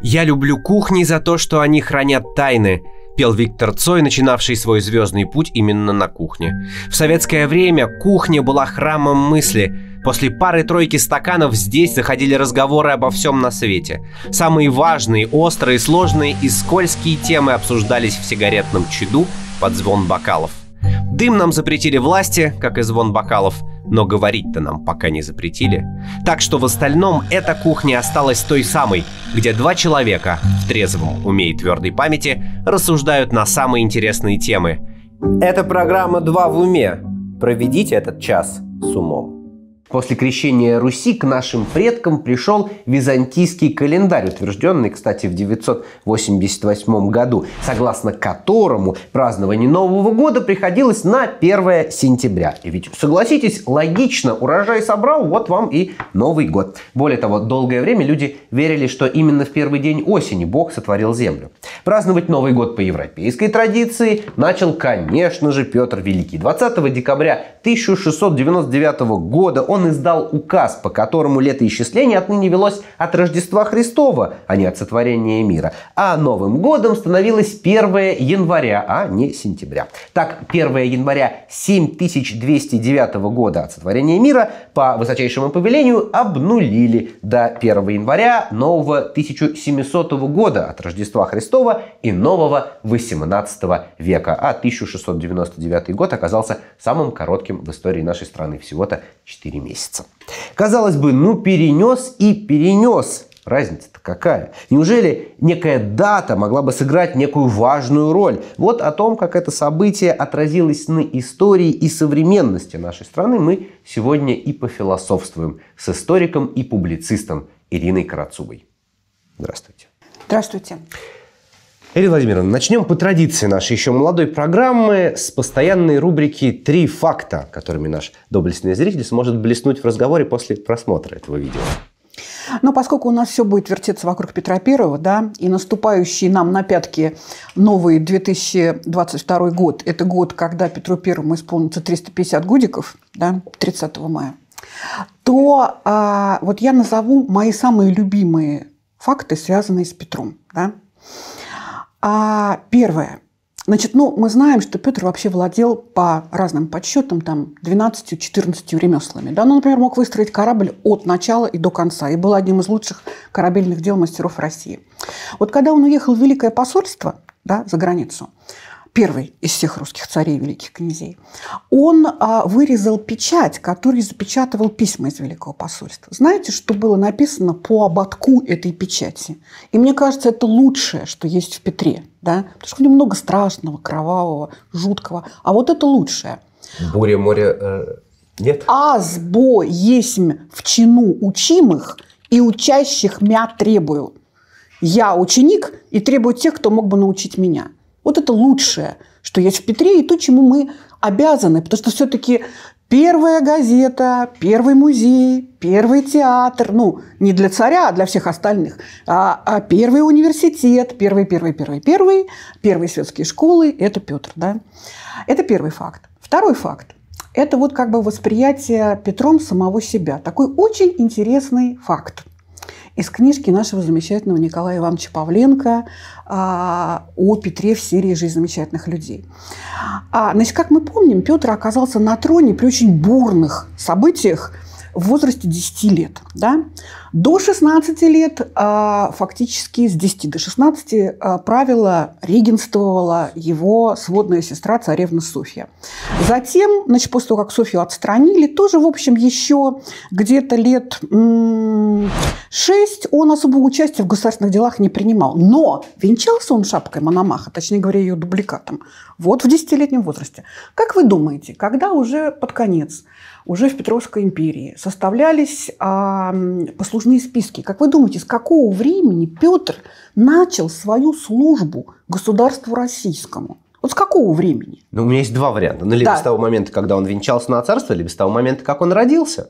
«Я люблю кухни за то, что они хранят тайны», пел Виктор Цой, начинавший свой звездный путь именно на кухне. В советское время кухня была храмом мысли. После пары-тройки стаканов здесь заходили разговоры обо всем на свете. Самые важные, острые, сложные и скользкие темы обсуждались в сигаретном чаду под звон бокалов. Дым нам запретили власти, как и звон бокалов, но говорить-то нам пока не запретили. Так что в остальном эта кухня осталась той самой, где два человека в трезвом уме и твердой памяти рассуждают на самые интересные темы. Это программа «Два в уме». Проведите этот час с умом. После крещения Руси к нашим предкам пришел византийский календарь, утвержденный, кстати, в 988 году, согласно которому празднование Нового года приходилось на 1 сентября. И ведь, согласитесь, логично, урожай собрал, вот вам и Новый год. Более того, долгое время люди верили, что именно в первый день осени Бог сотворил землю. Праздновать Новый год по европейской традиции начал, конечно же, Петр Великий. 20 декабря 1699 года он он издал указ, по которому летоисчисление отныне велось от Рождества Христова, а не от сотворения мира. А Новым годом становилось 1 января, а не сентября. Так, 1 января 7209 года от сотворения мира по высочайшему повелению обнулили до 1 января нового 1700 года от Рождества Христова и нового 18 века. А 1699 год оказался самым коротким в истории нашей страны, всего-то 4 месяца месяца. Казалось бы, ну перенес и перенес. Разница-то какая? Неужели некая дата могла бы сыграть некую важную роль? Вот о том, как это событие отразилось на истории и современности нашей страны, мы сегодня и пофилософствуем с историком и публицистом Ириной Карацубой. Здравствуйте. Здравствуйте. Ирина Владимировна, начнем по традиции нашей еще молодой программы с постоянной рубрики «Три факта», которыми наш доблестный зритель сможет блеснуть в разговоре после просмотра этого видео. Но ну, поскольку у нас все будет вертеться вокруг Петра Первого, да, и наступающий нам на пятки новый 2022 год – это год, когда Петру Первому исполнится 350 годиков, да, 30 мая, то а, вот я назову мои самые любимые факты, связанные с Петром. Да? А первое. Значит, ну, мы знаем, что Петр вообще владел по разным подсчетам там 12-14 ремеслами. Да? Ну, например, мог выстроить корабль от начала и до конца и был одним из лучших корабельных дел мастеров России. Вот когда он уехал в Великое посольство да, за границу, первый из всех русских царей великих князей, он а, вырезал печать, который запечатывал письма из Великого посольства. Знаете, что было написано по ободку этой печати? И мне кажется, это лучшее, что есть в Петре. Да? Потому что у него много страшного, кровавого, жуткого. А вот это лучшее. Буря, море... Э, нет. Азбо есть в чину учимых, и учащих мя требую. Я ученик и требую тех, кто мог бы научить меня. Вот это лучшее, что есть в Петре, и то, чему мы обязаны. Потому что все-таки первая газета, первый музей, первый театр, ну, не для царя, а для всех остальных, а, а первый университет, первый, первый, первый, первый, первые светские школы – это Петр, да. Это первый факт. Второй факт – это вот как бы восприятие Петром самого себя. Такой очень интересный факт из книжки нашего замечательного Николая Ивановича Павленко а, о Петре в серии «Жизнь замечательных людей». А, значит, как мы помним, Петр оказался на троне при очень бурных событиях – в возрасте 10 лет. Да? До 16 лет, а, фактически с 10 до 16, а, правило регенствовала его сводная сестра царевна Софья. Затем, значит, после того, как Софью отстранили, тоже, в общем, еще где-то лет 6 он особого участия в государственных делах не принимал. Но венчался он шапкой Мономаха, точнее говоря, ее дубликатом, вот в 10-летнем возрасте. Как вы думаете, когда уже под конец уже в Петровской империи составлялись а, послужные списки. Как вы думаете, с какого времени Петр начал свою службу государству российскому? Вот с какого времени? Ну, у меня есть два варианта. Ну, либо да. с того момента, когда он венчался на царство, либо с того момента, как он родился.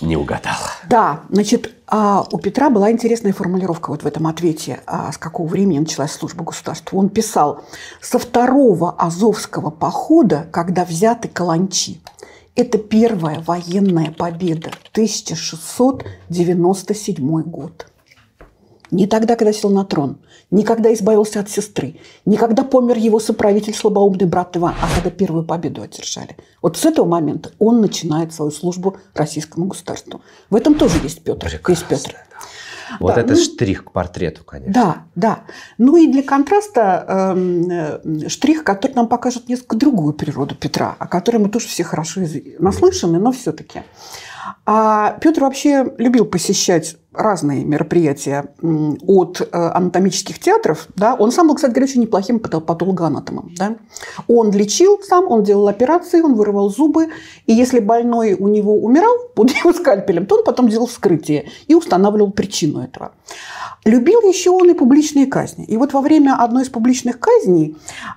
Не угадал. Да, значит, а, у Петра была интересная формулировка вот в этом ответе, а, с какого времени началась служба государству. Он писал, со второго Азовского похода, когда взяты каланчи, это первая военная победа, 1697 год. Не тогда, когда сел на трон, никогда избавился от сестры, никогда помер его соправитель слабоумный брат Иван, а когда первую победу одержали. Вот с этого момента он начинает свою службу российскому государству. В этом тоже есть Петр. Прекрасно. Есть Петр. Вот да, это ну, штрих к портрету, конечно. Да, да. Ну и для контраста эм, э, штрих, который нам покажет несколько другую природу Петра, о которой мы тоже все хорошо из... наслышаны, но все-таки. А Петр вообще любил посещать разные мероприятия от э, анатомических театров. Да? Он сам был, кстати говоря, очень неплохим патологоанатомом. Да? Он лечил сам, он делал операции, он вырывал зубы. И если больной у него умирал под его скальпелем, то он потом делал вскрытие и устанавливал причину этого. Любил еще он и публичные казни. И вот во время одной из публичных казней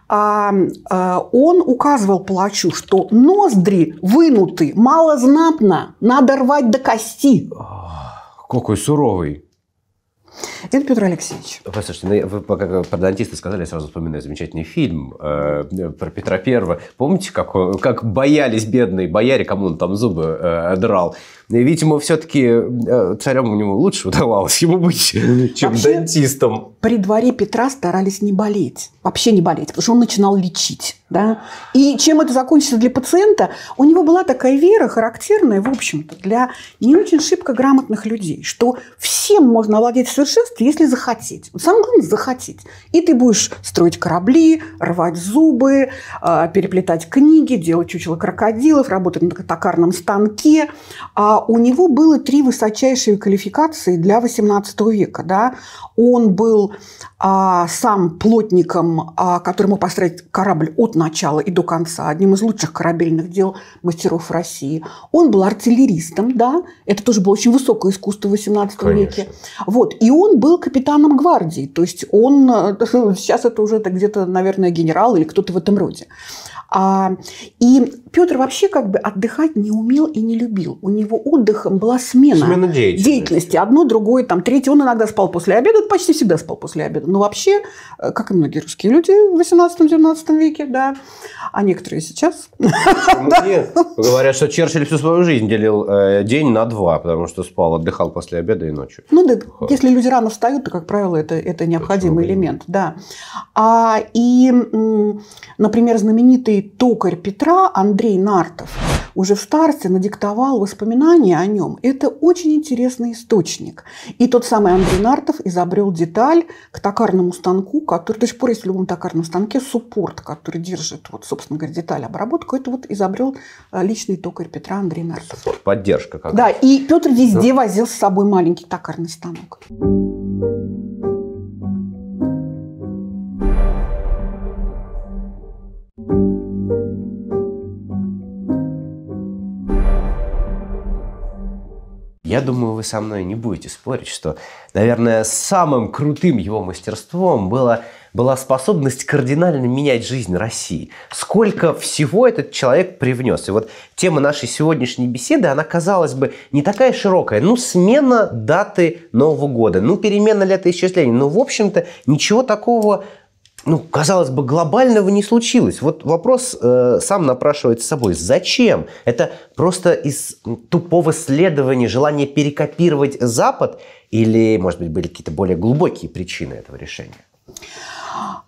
а, а, он указывал плачу, что ноздри вынуты малознатно, надо рвать до кости. Ох, какой суровый. Это Петр Алексеевич. Послушайте, ну, вы пока про дантиста сказали, я сразу вспоминаю замечательный фильм э, про Петра Первого. Помните, как, он, как боялись бедные бояре, кому он там зубы э, драл? Видимо, все-таки э, царем у него лучше удавалось ему быть, чем Вообще, дантистом. При дворе Петра старались не болеть. Вообще не болеть, потому что он начинал лечить. Да? И чем это закончится для пациента? У него была такая вера, характерная, в общем-то, для не очень шибко грамотных людей, что всем можно овладеть в совершенстве, если захотеть. Вот самое главное – захотеть. И ты будешь строить корабли, рвать зубы, э, переплетать книги, делать чучело крокодилов, работать на токарном станке, а у него было три высочайшие квалификации для XVIII века. Да? Он был а, сам плотником, а, который мог построить корабль от начала и до конца, одним из лучших корабельных дел мастеров России. Он был артиллеристом, да, это тоже было очень высокое искусство в XVIII Конечно. веке. Вот. И он был капитаном гвардии, то есть он, сейчас это уже где-то, наверное, генерал или кто-то в этом роде. А, и Петр вообще как бы отдыхать не умел и не любил. У него отдыхом была смена, смена деятельности. деятельности. Одно, другое, там, третье. Он иногда спал после обеда, почти всегда спал после обеда. Но вообще, э, как и многие русские люди в 18-19 веке, да, а некоторые сейчас. Ну, говорят, что Черчилль всю свою жизнь делил э, день на два, потому что спал, отдыхал после обеда и ночью. Ну да, если люди рано встают, то, как правило, это, необходимый элемент, да. А, и, например, знаменитый токарь Петра Андрей Андрей Нартов уже в старце надиктовал воспоминания о нем. Это очень интересный источник. И тот самый Андрей Нартов изобрел деталь к токарному станку, который до сих пор есть в любом токарном станке, суппорт, который держит, вот, собственно говоря, деталь обработку. Это вот изобрел э, личный токарь Петра Андрей Нартов. Суппорт, поддержка. Как да, и Петр везде ну. возил с собой маленький токарный станок. Thank you. Я думаю, вы со мной не будете спорить, что, наверное, самым крутым его мастерством было, была способность кардинально менять жизнь России. Сколько всего этот человек привнес. И вот тема нашей сегодняшней беседы, она, казалось бы, не такая широкая. Ну, смена даты Нового года, ну, перемена летоисчисления. Ну, в общем-то, ничего такого ну, казалось бы, глобального не случилось. Вот вопрос э, сам напрашивается собой. Зачем? Это просто из тупого следования, желания перекопировать Запад? Или, может быть, были какие-то более глубокие причины этого решения?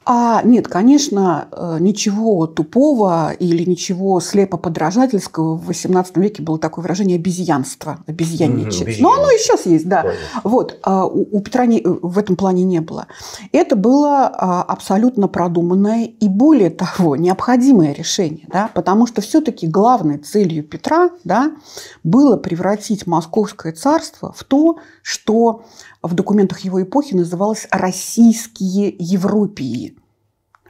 А нет, конечно, э, ничего тупого или ничего слепо подражательского в XVIII веке было такое выражение обезьянство, обезьянничать. Угу, ну, обезьян. Но оно и сейчас есть, да. Понятно. Вот а у, у Петра не, э, в этом плане не было. Это было а, абсолютно продуманное и более того необходимое решение, да, потому что все-таки главной целью Петра, да, было превратить Московское царство в то, что в документах его эпохи называлось «российские Европии».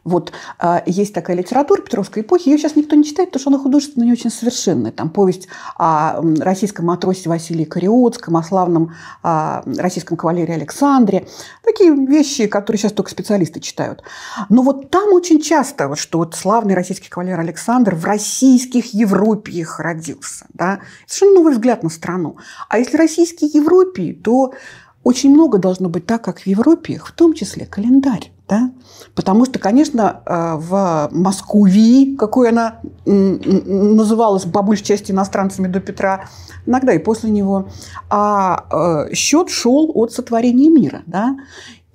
Вот а, есть такая литература Петровской эпохи, ее сейчас никто не читает, потому что она художественно не очень совершенная. Там повесть о российском матросе Василии Кариотском, о славном а, российском кавалере Александре. Такие вещи, которые сейчас только специалисты читают. Но вот там очень часто, вот, что вот славный российский кавалер Александр в российских Европиях родился. Да? Совершенно новый взгляд на страну. А если российские Европии, то очень много должно быть так, как в Европе, в том числе календарь. Да? Потому что, конечно, э, в Москве, какой она называлась по большей части иностранцами до Петра, иногда и после него, а э, счет шел от сотворения мира. Да?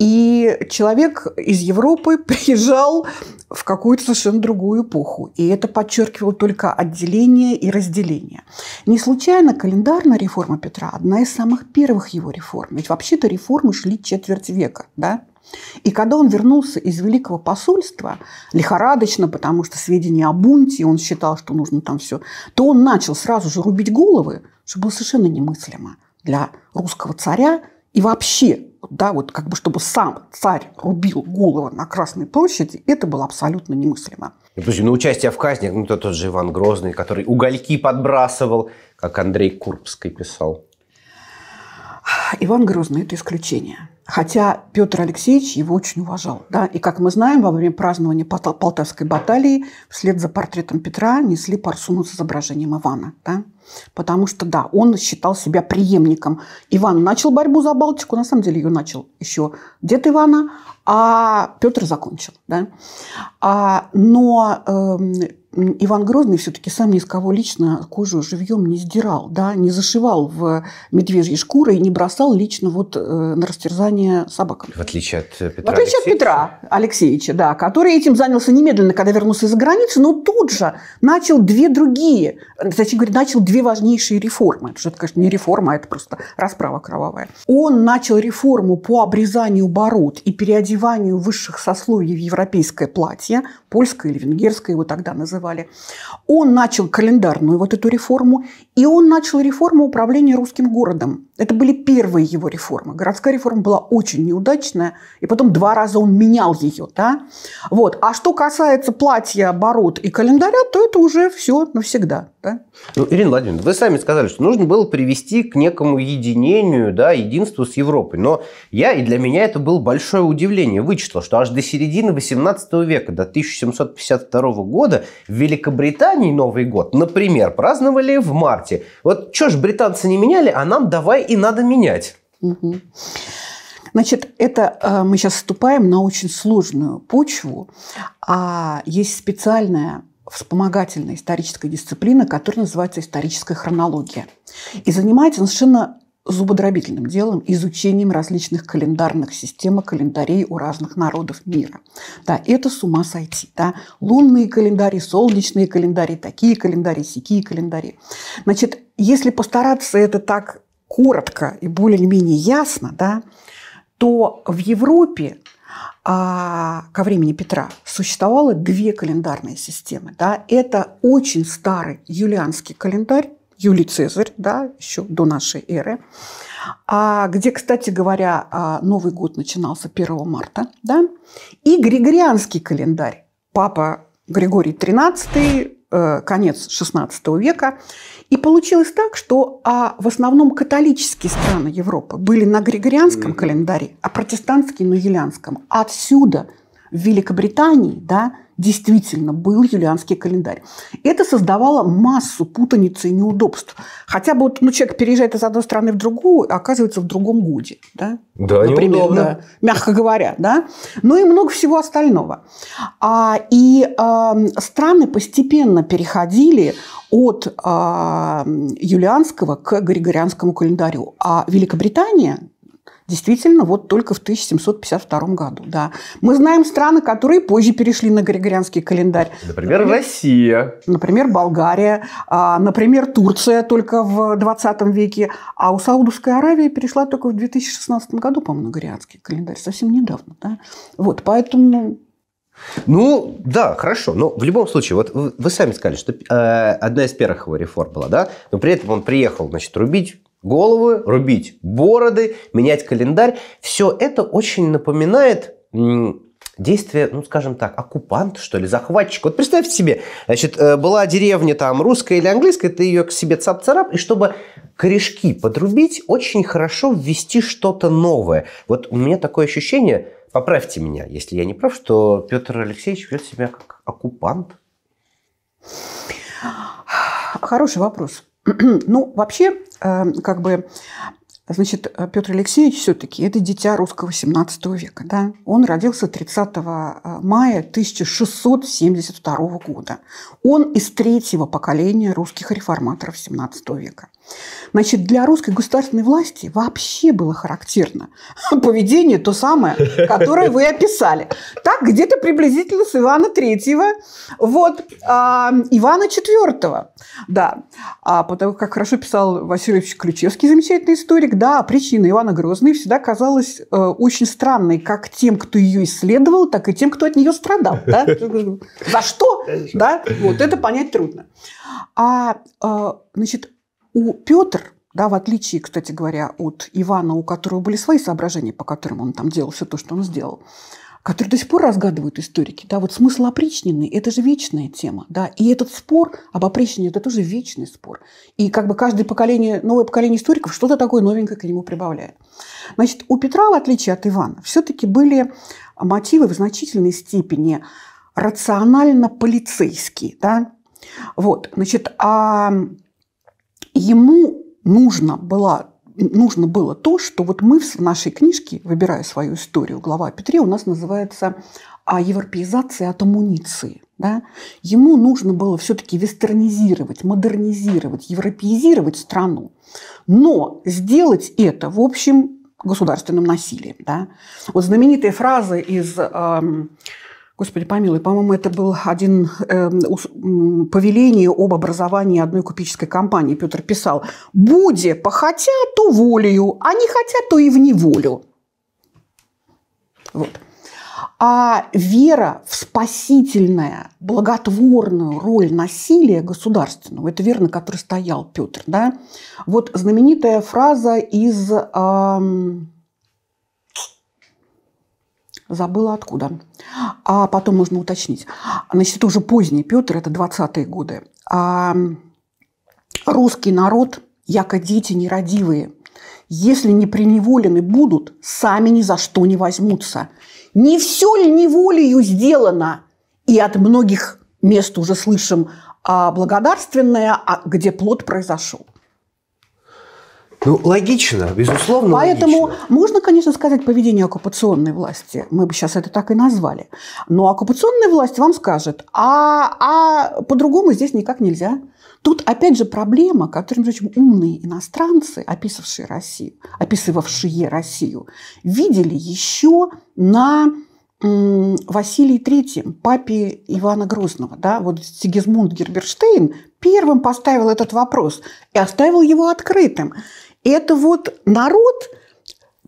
И человек из Европы приезжал в какую-то совершенно другую эпоху. И это подчеркивало только отделение и разделение. Не случайно календарная реформа Петра – одна из самых первых его реформ. Ведь вообще-то реформы шли четверть века. Да? И когда он вернулся из Великого посольства, лихорадочно, потому что сведения о бунте, он считал, что нужно там все, то он начал сразу же рубить головы, что было совершенно немыслимо для русского царя и вообще да, вот как бы чтобы сам царь рубил голову на Красной площади, это было абсолютно немыслимо. Ну, подожди, ну участие в казни, ну тот, тот же Иван Грозный, который угольки подбрасывал, как Андрей Курбский писал. Иван Грозный – это исключение. Хотя Петр Алексеевич его очень уважал. Да? И, как мы знаем, во время празднования Полтавской баталии вслед за портретом Петра несли парсуну с изображением Ивана. Да? Потому что, да, он считал себя преемником. Иван начал борьбу за Балтику, на самом деле ее начал еще дед Ивана, а Петр закончил. Да? А, но э, Иван Грозный все-таки сам ни с кого лично кожу живьем не сдирал, да, не зашивал в медвежьей шкуры и не бросал лично вот э, на растерзание собакам. В отличие от э, Петра В отличие Алексеевича. от Петра Алексеевича, да, который этим занялся немедленно, когда вернулся из-за границы, но тут же начал две другие, точнее говоря, начал две важнейшие реформы. Это, конечно, не реформа, а это просто расправа кровавая. Он начал реформу по обрезанию бород и переодеванию высших сословий в европейское платье, польское или венгерское его тогда называли, называли. Он начал календарную вот эту реформу, и он начал реформу управления русским городом. Это были первые его реформы. Городская реформа была очень неудачная, и потом два раза он менял ее. Да? Вот. А что касается платья, оборот и календаря, то это уже все навсегда. Да? Ну, Ирина Владимировна, вы сами сказали, что нужно было привести к некому единению, да, единству с Европой. Но я, и для меня это было большое удивление, вычитал, что аж до середины 18 века, до 1752 года, в Великобритании Новый год, например, праздновали в марте. Вот что ж британцы не меняли, а нам давай и надо менять. Значит, это э, мы сейчас вступаем на очень сложную почву, а есть специальная вспомогательная историческая дисциплина, которая называется историческая хронология. И занимается совершенно зубодробительным делом изучением различных календарных систем и календарей у разных народов мира. Да, это с ума сойти. Да? Лунные календари, солнечные календари, такие календари, сякие календари. Значит, если постараться это так коротко и более-менее ясно, да, то в Европе а, ко времени Петра существовало две календарные системы. Да? Это очень старый юлианский календарь, Юлий Цезарь, да, еще до нашей эры, а, где, кстати говоря, а, Новый год начинался 1 марта, да, и Григорианский календарь. Папа Григорий XIII, э, конец XVI века. И получилось так, что а, в основном католические страны Европы были на григорианском календаре, а протестантские – на юлианском. Отсюда в Великобритании, да, действительно был юлианский календарь. Это создавало массу путаницы и неудобств. Хотя бы вот, ну, человек переезжает из одной страны в другую, а оказывается в другом годе. Да, да Например, неудобно. Да, мягко говоря. Да? Ну и много всего остального. А, и а, страны постепенно переходили от а, юлианского к григорианскому календарю. А Великобритания Действительно, вот только в 1752 году. Да. Мы знаем страны, которые позже перешли на григорианский календарь. Например, например Россия. Например, Болгария. А, например, Турция только в 20 веке. А у Саудовской Аравии перешла только в 2016 году, по-моему, на григорианский календарь. Совсем недавно. Да? Вот, поэтому ну, ну да, хорошо. Но в любом случае, вот вы сами сказали, что э, одна из первых его реформ была, да? Но при этом он приехал, значит, рубить Головы рубить, бороды, менять календарь. Все это очень напоминает действие, ну, скажем так, оккупант, что ли, захватчик. Вот представьте себе, значит, э, была деревня там русская или английская, ты ее к себе цап-царап, и чтобы корешки подрубить, очень хорошо ввести что-то новое. Вот у меня такое ощущение, поправьте меня, если я не прав, что Петр Алексеевич ведет себя как оккупант. Хороший вопрос. Ну, вообще, э, как бы Значит, э, Петр Алексеевич все-таки это дитя русского XVII века. Да? Он родился 30 э, мая 1672 года. Он из третьего поколения русских реформаторов XVII века. Значит, для русской государственной власти вообще было характерно поведение то самое, которое вы описали. Так, где-то приблизительно с Ивана Третьего, вот, а, Ивана Четвертого, да. А, потому как хорошо писал Васильевич Ключевский, замечательный историк, да, причина Ивана Грозный всегда казалась э, очень странной как тем, кто ее исследовал, так и тем, кто от нее страдал. За что? Да? Вот это понять трудно. А э, значит, у Петр, да, в отличие, кстати говоря, от Ивана, у которого были свои соображения, по которым он там делал все то, что он сделал, который до сих пор разгадывают историки. Да, вот смысл опричнины – это же вечная тема. Да, и этот спор об опричнине – это тоже вечный спор. И как бы каждое поколение, новое поколение историков что-то такое новенькое к нему прибавляет. Значит, у Петра, в отличие от Ивана, все-таки были мотивы в значительной степени рационально-полицейские. Да? Вот, значит, а ему нужна была нужно было то, что вот мы в нашей книжке, выбирая свою историю, глава о Петре у нас называется о европеизации от амуниции. Да? Ему нужно было все-таки вестернизировать, модернизировать, европеизировать страну, но сделать это в общем государственным насилием. Да? Вот знаменитая фраза из... Эм, Господи, помилуй, по-моему, это был один э, повеление об образовании одной купеческой компании. Петр писал, «Буде похотя, то волею, а не хотя, то и в неволю». Вот. А вера в спасительную, благотворную роль насилия государственного, это верно, который стоял Петр, да? Вот знаменитая фраза из... Эм, забыла откуда. А потом можно уточнить. Значит, это уже поздний Петр, это 20-е годы. А русский народ, яко дети нерадивые, если не приневолены будут, сами ни за что не возьмутся. Не все ли неволею сделано? И от многих мест уже слышим а, благодарственное, а, где плод произошел. Ну, логично, безусловно. Поэтому логично. можно, конечно, сказать поведение оккупационной власти. Мы бы сейчас это так и назвали. Но оккупационная власть вам скажет, а, а по-другому здесь никак нельзя. Тут опять же проблема, которую, между прочим, умные иностранцы, описывавшие Россию, описывавшие Россию, видели еще на Василии III, папе Ивана Грозного, да, вот Сигизмунд Герберштейн первым поставил этот вопрос и оставил его открытым это вот народ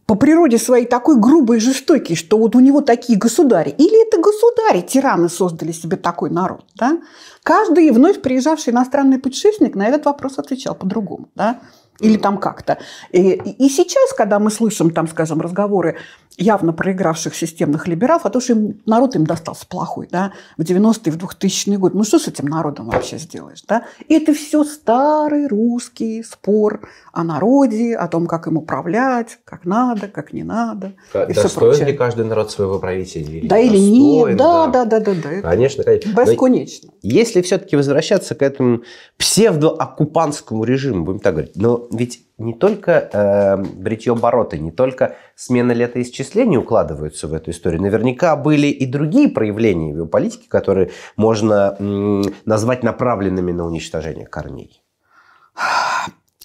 по природе своей такой грубый и жестокий, что вот у него такие государи. Или это государи, тираны создали себе такой народ. Да? Каждый вновь приезжавший иностранный путешественник на этот вопрос отвечал по-другому. Да? Или там как-то. И, и сейчас, когда мы слышим, там, скажем, разговоры явно проигравших системных либералов, а то, что им, народ им достался плохой, да, в 90-е, в 2000-е годы. Ну, что с этим народом вообще сделаешь, да? И это все старый русский спор о народе, о том, как им управлять, как надо, как не надо. К- и достоин все ли каждый народ своего правителя? Или да или нет, да, да, да, да, да. да. Конечно, конечно. Бесконечно. Но если все-таки возвращаться к этому псевдооккупантскому режиму, будем так говорить, но ведь не только э, эм, бритье обороты, не только смена летоисчислений укладываются в эту историю. Наверняка были и другие проявления его политики, которые можно э, назвать направленными на уничтожение корней.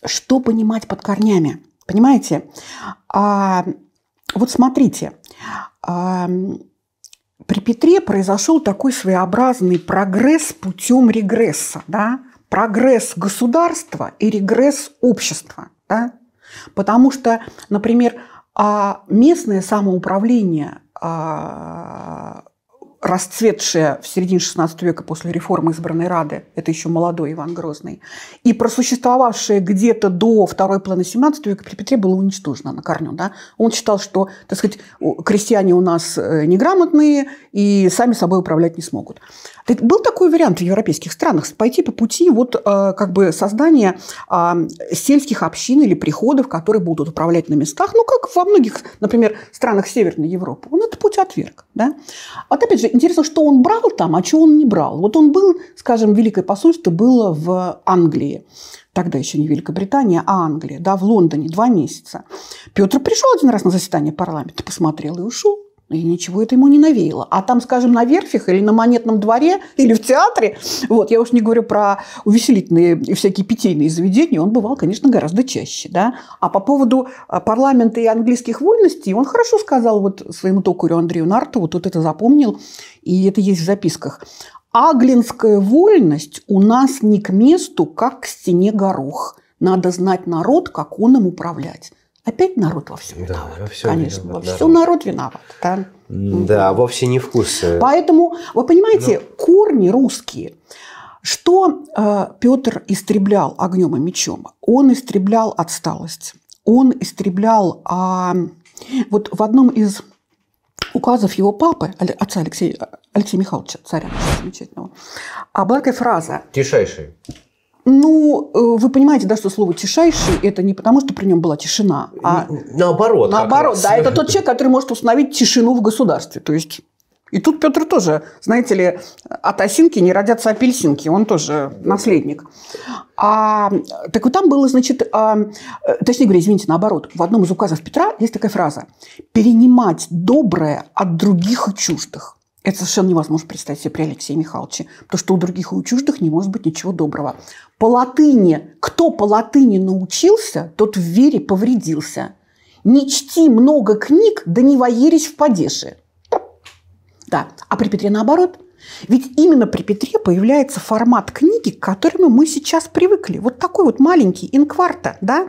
Что понимать под корнями? Понимаете? А, вот смотрите. А, при Петре произошел такой своеобразный прогресс путем регресса. Да? прогресс государства и регресс общества. Да? Потому что, например, а, местное самоуправление а, расцветшая в середине XVI века после реформы избранной Рады, это еще молодой Иван Грозный, и просуществовавшая где-то до второй половины XVII века при Петре была уничтожена на корню. Да? Он считал, что, так сказать, крестьяне у нас э, неграмотные и сами собой управлять не смогут. Был такой вариант в европейских странах – пойти по пути вот, э, как бы создания а, сельских общин или приходов, которые будут управлять на местах, ну, как во многих, например, странах Северной Европы. Он этот путь отверг. Да? Вот опять же, интересно, что он брал там, а что он не брал. Вот он был, скажем, Великое посольство было в Англии. Тогда еще не Великобритания, а Англия, да, в Лондоне два месяца. Петр пришел один раз на заседание парламента, посмотрел и ушел. И ничего это ему не навеяло. А там, скажем, на верфях или на монетном дворе, или в театре, вот, я уж не говорю про увеселительные и всякие питейные заведения, он бывал, конечно, гораздо чаще. Да? А по поводу а, парламента и английских вольностей, он хорошо сказал вот своему токарю Андрею Нартову, тот это запомнил, и это есть в записках. «Аглинская вольность у нас не к месту, как к стене горох. Надо знать народ, как он им управлять». Опять народ во всем да, виноват. Во всем конечно, виноват, во народ. всем народ виноват. Да, да угу. вовсе не вкус. Э. Поэтому, вы понимаете, ну. корни русские. Что э, Петр истреблял огнем и мечом? Он истреблял отсталость. Он истреблял... А, вот в одном из указов его папы, отца Алексея, Алексея Михайловича, царя замечательного, а была такая фраза. Тишайший. Ну, э, вы понимаете, да, что слово «тишайший» – это не потому, что при нем была тишина, а… Наоборот. Наоборот, да. Это тот человек, который может установить тишину в государстве. То есть и тут Петр тоже, знаете ли, от осинки не родятся апельсинки, он тоже наследник. А, так вот там было, значит, а, точнее говоря, извините, наоборот, в одном из указов Петра есть такая фраза «перенимать доброе от других и чуждых». Это совершенно невозможно представить себе при Алексее Михайловиче, потому что у других и у чуждых не может быть ничего доброго. По латыни, кто по латыни научился, тот в вере повредился. Не чти много книг, да не воерись в падеше. Да, а при Петре наоборот. Ведь именно при Петре появляется формат книги, к которому мы сейчас привыкли. Вот такой вот маленький инкварта, да?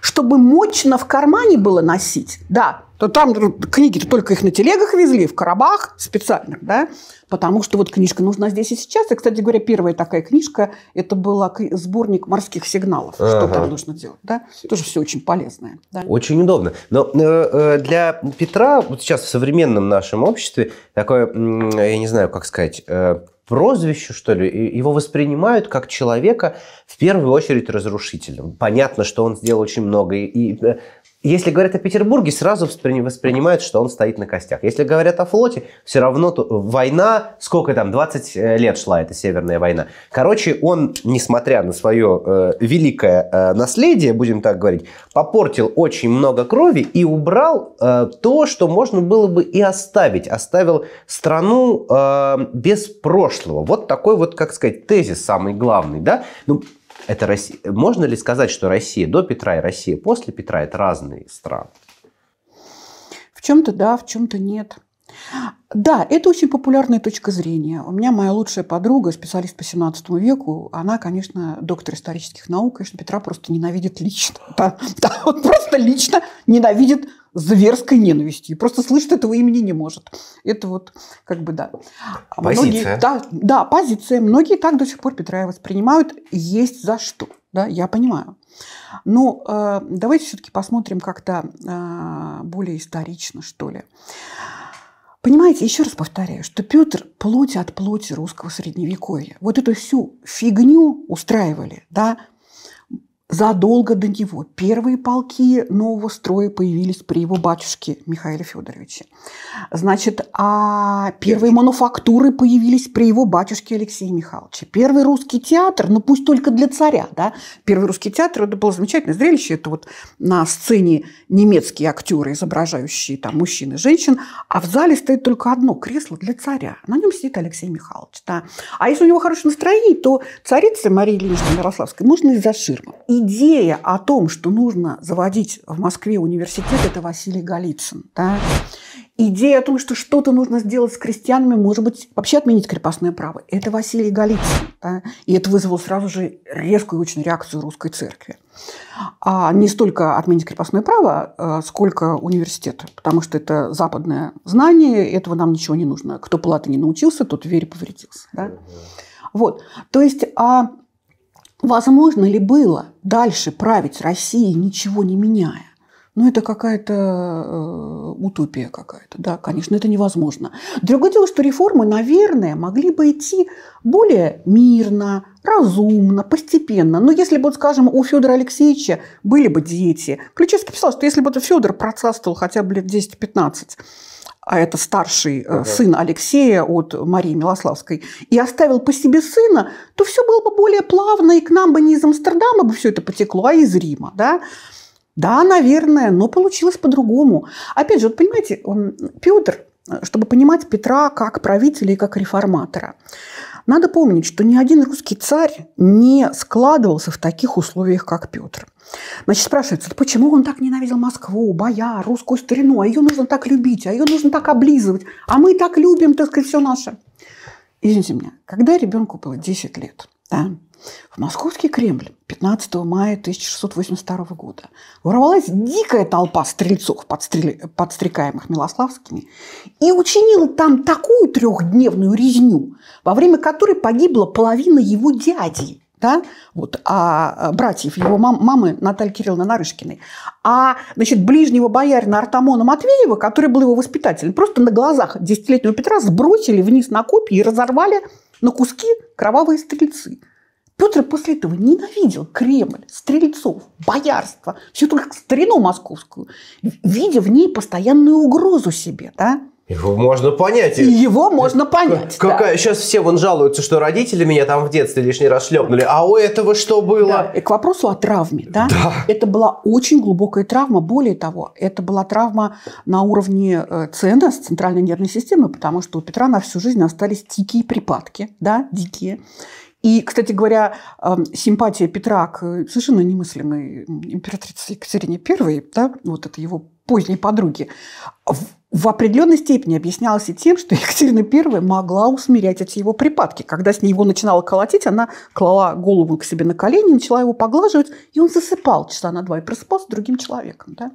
Чтобы мощно в кармане было носить, да, то там книги-то только их на телегах везли, в коробах специальных, да, потому что вот книжка нужна здесь и сейчас. И, кстати говоря, первая такая книжка, это был сборник морских сигналов, ага. что там нужно делать, да. Тоже все очень полезное. Да. Очень удобно. Но э, э, для Петра вот сейчас в современном нашем обществе такое, я не знаю, как сказать, э, прозвище, что ли, его воспринимают как человека, в первую очередь разрушителем. Понятно, что он сделал очень много. И, и э, если говорят о Петербурге, сразу воспринимают, что он стоит на костях. Если говорят о флоте, все равно то, э, война, сколько там, 20 э, лет шла эта Северная война. Короче, он, несмотря на свое э, великое э, наследие, будем так говорить, попортил очень много крови и убрал э, то, что можно было бы и оставить. Оставил страну э, без прошлого. Вот такой вот, как сказать, тезис самый главный. Да? Ну, это Россия. Можно ли сказать, что Россия до Петра и Россия после Петра – это разные страны? В чем-то да, в чем-то нет. Да, это очень популярная точка зрения. У меня моя лучшая подруга, специалист по 17 веку, она, конечно, доктор исторических наук, конечно, Петра просто ненавидит лично. Да, да, вот просто лично ненавидит зверской ненавистью. просто слышит этого имени не может. Это вот как бы да. А позиция. Многие, да, да, позиция. Многие так до сих пор Петра воспринимают. Есть за что. Да, я понимаю. Но э, давайте все-таки посмотрим как-то э, более исторично, что ли. Понимаете, еще раз повторяю, что Петр плоть от плоти русского средневековья. Вот эту всю фигню устраивали, да, задолго до него. Первые полки нового строя появились при его батюшке Михаиле Федоровиче. Значит, а первые мануфактуры появились при его батюшке Алексея Михайловича. Первый русский театр, ну пусть только для царя, да, первый русский театр, это было замечательное зрелище, это вот на сцене немецкие актеры, изображающие там мужчин и женщин, а в зале стоит только одно кресло для царя. На нем сидит Алексей Михайлович, да. А если у него хорошее настроение, то царице Марии Ильиничне Ярославской можно из-за ширмы. И идея о том, что нужно заводить в Москве университет, это Василий Голицын. Да? Идея о том, что что-то нужно сделать с крестьянами, может быть, вообще отменить крепостное право, это Василий Голицын. Да? И это вызвало сразу же резкую очень реакцию русской церкви. А не столько отменить крепостное право, э, сколько университет, потому что это западное знание, этого нам ничего не нужно. Кто платы не научился, тот вере повредился. Да? Вот. То есть а Возможно ли было дальше править Россией, ничего не меняя? Ну, это какая-то э, утопия какая-то, да, конечно, это невозможно. Другое дело, что реформы, наверное, могли бы идти более мирно, разумно, постепенно. Но если бы, скажем, у Федора Алексеевича были бы дети, Ключевский писал, что если бы Федор процарствовал хотя бы лет 10-15, а это старший э, ага. сын Алексея от Марии Милославской, и оставил по себе сына, то все было бы более плавно, и к нам бы не из Амстердама бы все это потекло, а из Рима. Да? Да, наверное, но получилось по-другому. Опять же, вот понимаете, он, Петр, э, чтобы понимать Петра как правителя и как реформатора, надо помнить, что ни один русский царь не складывался в таких условиях, как Петр. Значит, спрашивается, почему он так ненавидел Москву, боя, русскую старину, а ее нужно так любить, а ее нужно так облизывать, а мы так любим, так сказать, все наше. Извините меня, когда ребенку было 10 лет, да, в московский Кремль 15 мая 1682 года ворвалась дикая толпа стрельцов, подстрели, подстрекаемых Милославскими, и учинила там такую трехдневную резню, во время которой погибла половина его дядей да, вот, а, а братьев его мам, мамы Натальи Кирилловны Нарышкиной, а, значит, ближнего боярина Артамона Матвеева, который был его воспитателем, просто на глазах десятилетнего Петра сбросили вниз на копья и разорвали на куски кровавые стрельцы. Петр после этого ненавидел Кремль, стрельцов, боярство, всю эту старину московскую, видя в ней постоянную угрозу себе, да, его можно понять. И его можно понять. Как, да. какая, сейчас все вон жалуются, что родители меня там в детстве лишний раз шлепнули. А у этого что было? Да. И к вопросу о травме. Да? да. Это была очень глубокая травма. Более того, это была травма на уровне э, ЦНС, центральной нервной системы, потому что у Петра на всю жизнь остались дикие припадки. Да, дикие. И, кстати говоря, эм, симпатия Петра к э, совершенно немыслимой императрице Екатерине I, да, вот это его поздней подруги, в определенной степени объяснялось и тем, что Екатерина I могла усмирять эти его припадки. Когда с ней его начинало колотить, она клала голову к себе на колени, начала его поглаживать, и он засыпал часа на два и просыпался другим человеком. Да?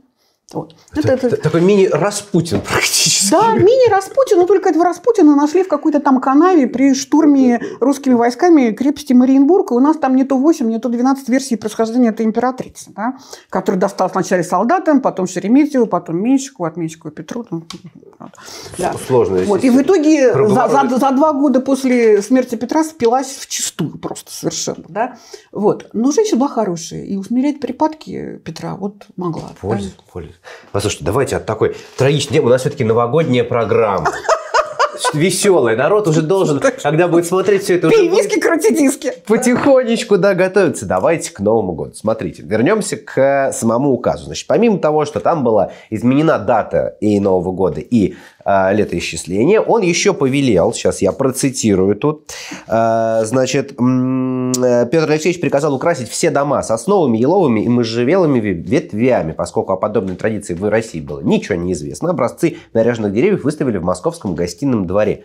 Вот. Это, это, это... Такой мини-Распутин практически. Да, мини-Распутин, но только этого Распутина нашли в какой-то там канаве при штурме русскими войсками крепости Мариенбург, и у нас там не то 8, не то 12 версий происхождения этой императрицы, да, которая досталась сначала солдатам, потом Шереметьеву, потом Менщику, от Менщикова Петру. Ну, да. Сложно. Вот. И в итоге за, за, за два года после смерти Петра спилась в чистую просто совершенно. Да? Вот. Но женщина была хорошая, и усмирять припадки Петра вот могла. Польза, да? польза. Послушайте, давайте от такой трагичной... У нас все-таки новогодняя программа веселая. Народ уже должен, когда будет смотреть все это... Пей уже виски, крути диски. Потихонечку, да, готовиться. Давайте к Новому году. Смотрите, вернемся к э, самому указу. Значит, помимо того, что там была изменена дата и Нового года, и а, летоисчисления, он еще повелел, сейчас я процитирую тут, а, значит, э, Петр Алексеевич приказал украсить все дома сосновыми, еловыми и можжевелыми ветвями, поскольку о подобной традиции в России было ничего не известно. Образцы наряженных деревьев выставили в московском гостином дворе.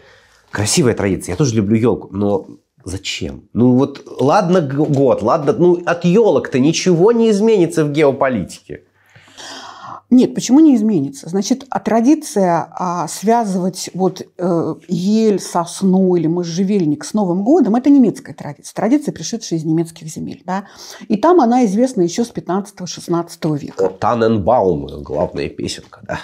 Красивая традиция, я тоже люблю елку, но Зачем? Ну вот ладно год, ладно, ну от елок-то ничего не изменится в геополитике. Нет, почему не изменится? Значит, а традиция а, связывать вот э, ель, сосну или можжевельник с Новым годом – это немецкая традиция, традиция, пришедшая из немецких земель. Да? И там она известна еще с 15-16 века. Таненбаум – главная песенка, да.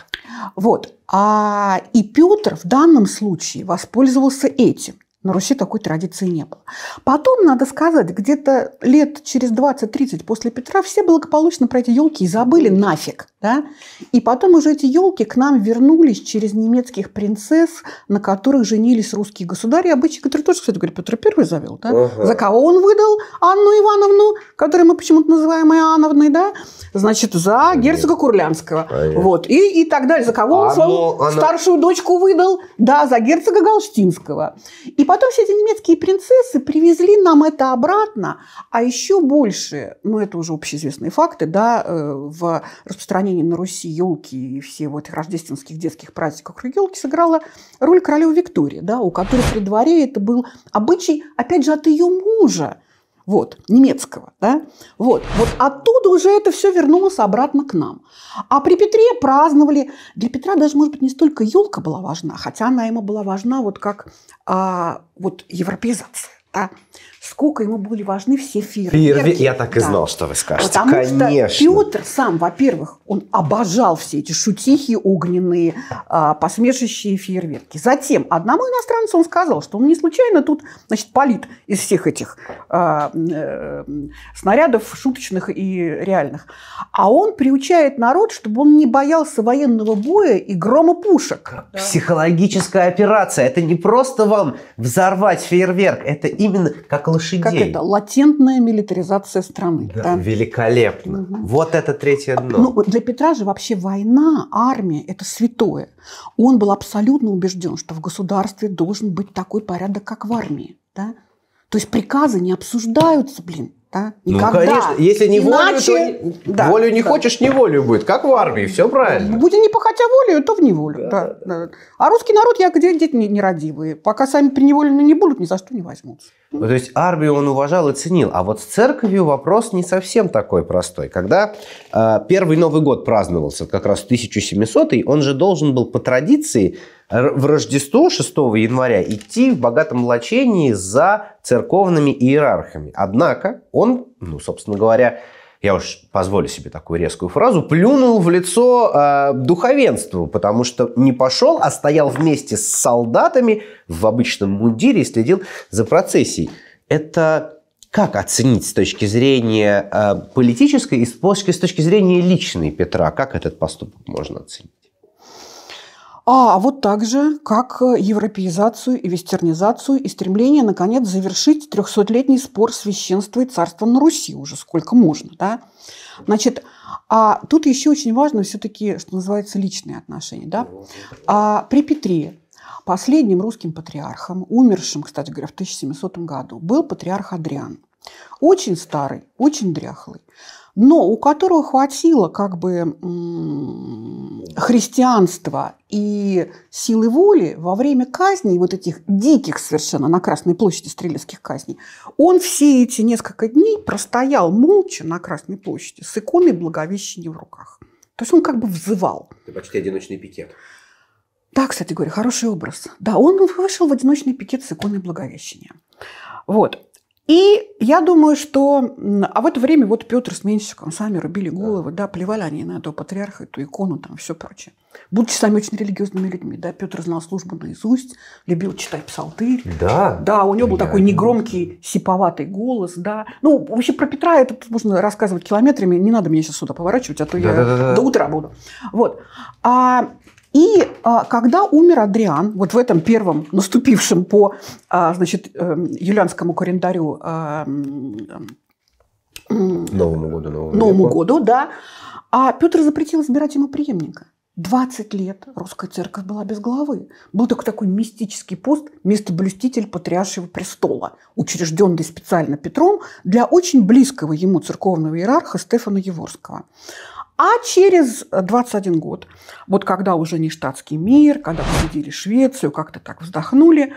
Вот. А, и Петр в данном случае воспользовался этим. На Руси такой традиции не было. Потом, надо сказать, где-то лет через 20-30 после Петра все благополучно про эти елки и забыли нафиг. Да? И потом уже эти елки к нам вернулись через немецких принцесс, на которых женились русские государи. Обычаи, которые тоже, кстати говоря, Петр Первый завел. Да? Ага. За кого он выдал Анну Ивановну, которую мы почему-то называем Иоанновной, да? Значит, за герцога Курлянского. Вот. И, и так далее. За кого а, он свою она... старшую дочку выдал? Да, за герцога Галштинского. И потом все эти немецкие принцессы привезли нам это обратно, а еще больше, ну это уже общеизвестные факты, да, э, в распространении на Руси елки и все вот рождественских детских праздников вокруг елки сыграла роль королевы Виктории, да, у которой при дворе это был обычай, опять же, от ее мужа вот, немецкого, да, вот, вот оттуда уже это все вернулось обратно к нам. А при Петре праздновали, для Петра даже, может быть, не столько елка была важна, хотя она ему была важна вот как а, вот европеизация, да, сколько ему были важны все фейерверки. Фейервер... Я так и да. знал, что вы скажете. Потому Конечно. что Петр сам, во-первых, он обожал все эти шутихи огненные, а, посмешащие фейерверки. Затем одному иностранцу он сказал, что он не случайно тут, значит, палит из всех этих э, э, снарядов шуточных и реальных. А он приучает народ, чтобы он не боялся военного боя и грома пушек. Да. Психологическая операция. Это не просто вам взорвать фейерверк. Это именно, как лошадей. Как это? Латентная милитаризация страны. Да, да? Великолепно. Угу. Вот это третье дно. Ну, для Петра же вообще война, армия – это святое. Он был абсолютно убежден, что в государстве должен быть такой порядок, как в армии. Да? То есть приказы не обсуждаются, блин. Да? Ну, Никогда. Ну, конечно, если не Иначе... волю, то да, волю не да. хочешь, не волю будет. Как в армии, все правильно. Ну, будет не похотя волю, то в неволю. Да. Да. А русский народ, я где дети нерадивые. Пока сами приневолены не будут, ни за что не возьмутся. Ну, то есть армию он уважал и ценил. А вот с церковью вопрос не совсем такой простой. Когда э, первый Новый год праздновался, как раз 1700 й он же должен был по традиции в Рождество 6 января идти в богатом лачении за церковными иерархами. Однако он, ну, собственно говоря, я уж позволю себе такую резкую фразу, плюнул в лицо э, духовенству, потому что не пошел, а стоял вместе с солдатами в обычном мундире и следил за процессией. Это как оценить с точки зрения э, политической и с точки, с точки зрения личной Петра? Как этот поступок можно оценить? А, а вот так же, как э, европеизацию и вестернизацию и стремление, наконец, завершить трехсотлетний спор священства и царства на Руси уже сколько можно. Да? Значит, а тут еще очень важно все-таки, что называется, личные отношения. Да? А при Петре последним русским патриархом, умершим, кстати говоря, в 1700 году, был патриарх Адриан. Очень старый, очень дряхлый но у которого хватило как бы христианства и силы воли во время казней, вот этих диких совершенно на Красной площади стрелецких казней, он все эти несколько дней простоял молча на Красной площади с иконой Благовещения в руках. То есть он как бы взывал. Это почти одиночный пикет. Да, кстати говоря, хороший образ. Да, он вышел в одиночный пикет с иконой Благовещения. Вот. И я думаю, что... А в это время вот Петр с Менщиком сами рубили головы, да, плевали они на этого патриарха, эту икону, там, все прочее. Будучи сами очень религиозными людьми, да, Петр знал службу наизусть, любил читать псалтырь. Да. Да, у него был я такой негромкий, сиповатый голос, да. Ну, вообще про Петра это можно рассказывать километрами, не надо меня сейчас сюда поворачивать, а то да, я да, да, да. до утра буду. Вот. А и а, когда умер Адриан, вот в этом первом, наступившем по а, значит, эм, юлианскому календарю а, Новому году, Новому, Новому году, да, а Петр запретил избирать ему преемника. 20 лет русская церковь была без главы. Был такой, такой мистический пост место местоблюститель Патриаршего престола, учрежденный специально Петром для очень близкого ему церковного иерарха Стефана Еворского. А через 21 год, вот когда уже не штатский мир, когда победили Швецию, как-то так вздохнули,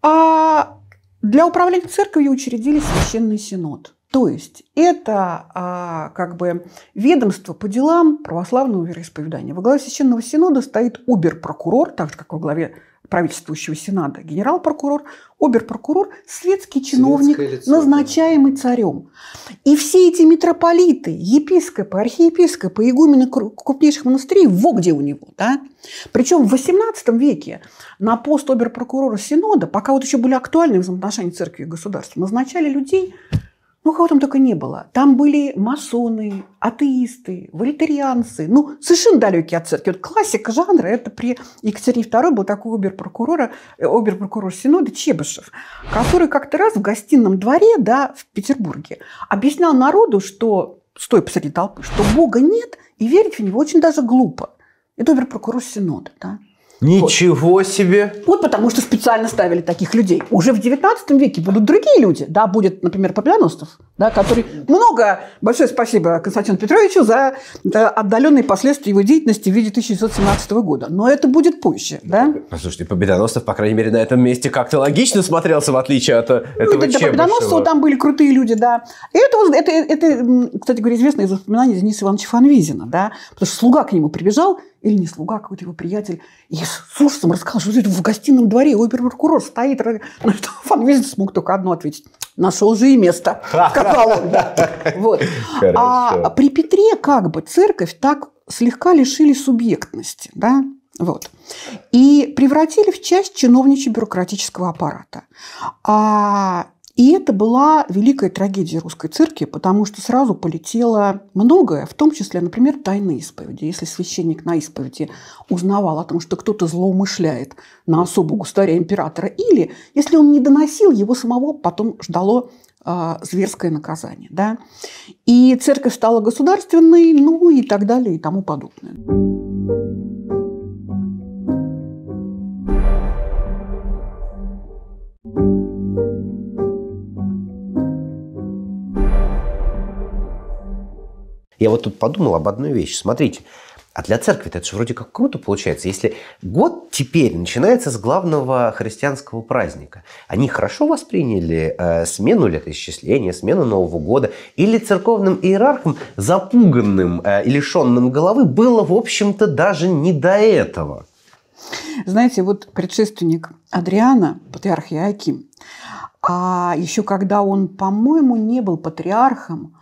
а, для управления церковью учредили Священный Синод. То есть это а, как бы ведомство по делам православного вероисповедания. Во главе Священного Синода стоит обер-прокурор, так же, как во главе правительствующего Сената генерал-прокурор, обер-прокурор, светский чиновник, лицо, назначаемый да. царем. И все эти митрополиты, епископы, архиепископы, игумены крупнейших монастырей, во где у него. Да? Причем в XVIII веке на пост обер-прокурора Синода, пока вот еще были актуальны взаимоотношения церкви и государства, назначали людей, ну, кого там только не было. Там были масоны, атеисты, вольтерианцы. Ну, совершенно далекие от церкви. Вот классика жанра – это при Екатерине II был такой оберпрокурора, э, оберпрокурор Синода Чебышев, который как-то раз в гостином дворе да, в Петербурге объяснял народу, что, стоя посреди толпы, что Бога нет, и верить в него очень даже глупо. Это оберпрокурор Синода. Да? Ничего вот. себе! Вот потому что специально ставили таких людей. Уже в 19 веке будут другие люди. Да, будет, например, Попелянустов, да, который... Много... Большое спасибо Константину Петровичу за отдаленные последствия его деятельности в виде 1917 года. Но это будет позже, да? Слушайте, Победоносцев, по крайней мере, на этом месте как-то логично смотрелся, в отличие от э, ну, этого ну, да, Чебышева. там были крутые люди, да. И это, это, это, кстати говоря, известно из воспоминаний Дениса Ивановича Фанвизина, да, потому что слуга к нему прибежал или не слуга, а какой-то его приятель, и с ужасом рассказал, что в гостином дворе оперпрокурор стоит. На что Фан Визин смог только одно ответить. Нашел же и место в каталоге. Вот. А при Петре как бы церковь так слегка лишили субъектности. Да? Вот. И превратили в часть чиновничьего бюрократического аппарата. А и это была великая трагедия русской церкви, потому что сразу полетело многое, в том числе, например, тайны исповеди. Если священник на исповеди узнавал о том, что кто-то злоумышляет на особу государя императора, или если он не доносил, его самого потом ждало а, зверское наказание. Да? И церковь стала государственной, ну и так далее, и тому подобное. Я вот тут подумал об одной вещи. Смотрите, а для церкви это же вроде как круто получается. Если год теперь начинается с главного христианского праздника, они хорошо восприняли э, смену летоисчисления, смену Нового года, или церковным иерархам, запуганным э, и лишенным головы, было, в общем-то, даже не до этого. Знаете, вот предшественник Адриана, патриарх Яким, а еще когда он, по-моему, не был патриархом,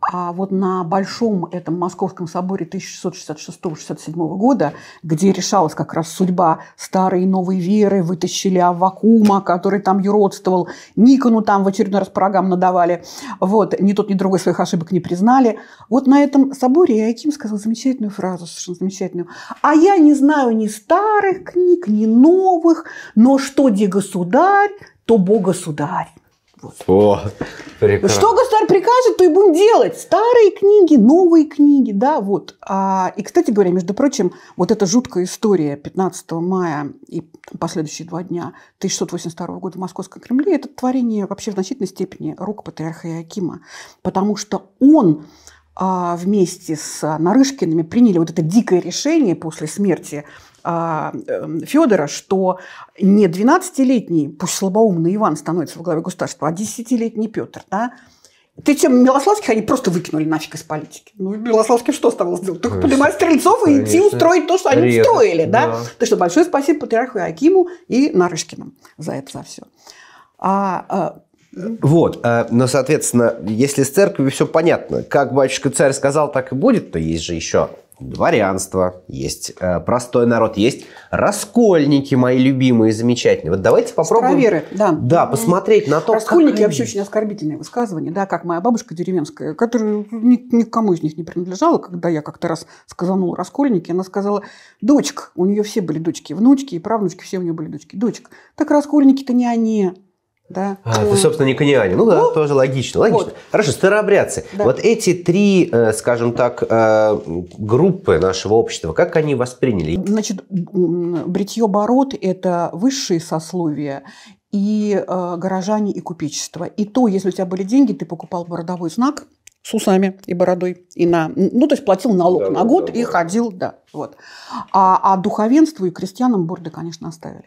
а вот на Большом этом Московском соборе 1666-67 года, где решалась как раз судьба старой и новой веры, вытащили Аввакума, который там юродствовал, Никону там в очередной раз порогам надавали. Вот, ни тот, ни другой своих ошибок не признали. Вот на этом соборе Иоаким сказал замечательную фразу, совершенно замечательную. «А я не знаю ни старых книг, ни новых, но что де государь, то Бога сударь». Вот. О, прекрасно. Что государь прикажет, то и будем делать. Старые книги, новые книги, да, вот. А, и, кстати говоря, между прочим, вот эта жуткая история 15 мая и последующие два дня 1682 года в Московском Кремле – это творение вообще в значительной степени рук патриарха Иакима, потому что он а, вместе с Нарышкиными приняли вот это дикое решение после смерти а, эм, Федора, что не 12-летний, пусть слабоумный Иван становится во главе государства, а 10-летний Петр, да, ты тем Милославских они просто выкинули нафиг из политики. Ну, Милославским что оставалось делать? Только Конечно. поднимать стрельцов и идти устроить то, что они Редко. устроили. Да? Да. Так что большое спасибо патриарху Акиму и Нарышкину за это за все. А, а... Вот, э, но, соответственно, если с церковью все понятно, как батюшка царь сказал, так и будет, то есть же еще дворянство, есть э, простой народ, есть раскольники, мои любимые, замечательные. Вот давайте попробуем... Староверы, да. Да, посмотреть на то, Раскольники как... вообще очень оскорбительное высказывание, да, как моя бабушка деревенская, которая никому из них не принадлежала, когда я как-то раз сказанула раскольники, она сказала, дочка, у нее все были дочки, внучки и правнучки, все у нее были дочки, дочка, так раскольники-то не они, да. А, то, собственно, не кониане. Ну, ну да, тоже логично. Логично. Вот. Хорошо, старообрядцы. Да. Вот эти три, э, скажем так, э, группы нашего общества, как они восприняли? Значит, бритье бород – это высшие сословия, и э, горожане, и купечество. И то, если у тебя были деньги, ты покупал бородовой знак с усами и бородой, и на, ну, то есть платил налог да, на год да, и да. ходил, да, вот. А, а духовенству и крестьянам борды, конечно, оставили.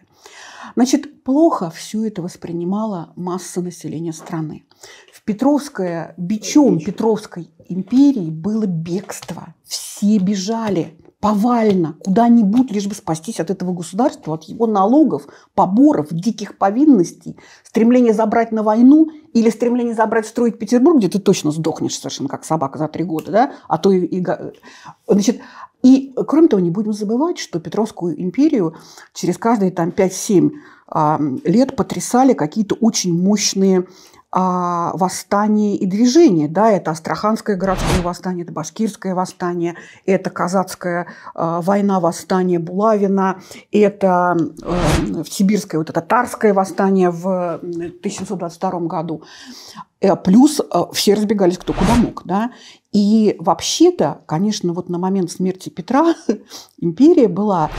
Значит, плохо все это воспринимала масса населения страны. В Петровское, бичом Петровской империи было бегство. Все бежали повально куда-нибудь, лишь бы спастись от этого государства, от его налогов, поборов, диких повинностей, стремление забрать на войну или стремление забрать, строить Петербург, где ты точно сдохнешь совершенно как собака за три года, да, а то и... и значит, и, кроме того, не будем забывать, что Петровскую империю через каждые там 5-7 лет потрясали какие-то очень мощные а, восстания и движений. Да, это Астраханское городское восстание, это Башкирское восстание, это Казацкая а, война, восстание Булавина, это а, Сибирское, вот это тарское восстание в 1722 году. Э, плюс э, все разбегались кто куда мог. Да? И вообще-то, конечно, вот на момент смерти Петра империя была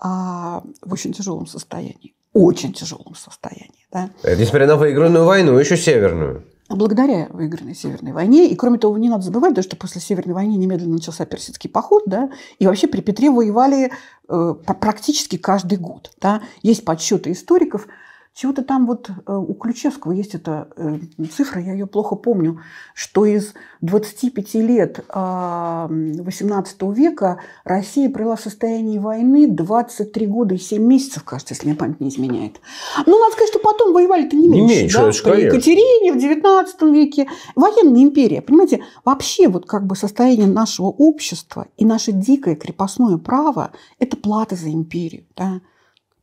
а, в очень тяжелом состоянии очень тяжелом состоянии. Да? Э, несмотря на выигранную войну, еще северную. Благодаря выигранной Северной войне. И, кроме того, не надо забывать, да, что после Северной войны немедленно начался персидский поход. Да, и вообще при Петре воевали э, практически каждый год. Да. Есть подсчеты историков – чего-то там вот э, у Ключевского есть эта э, цифра, я ее плохо помню, что из 25 лет 18 века Россия провела в состоянии войны 23 года и 7 месяцев, кажется, если мне память не изменяет. Ну, надо сказать, что потом воевали-то не меньше. Не меньше, да? При Екатерине в 19 веке. Военная империя. Понимаете, вообще вот как бы состояние нашего общества и наше дикое крепостное право – это плата за империю. Да?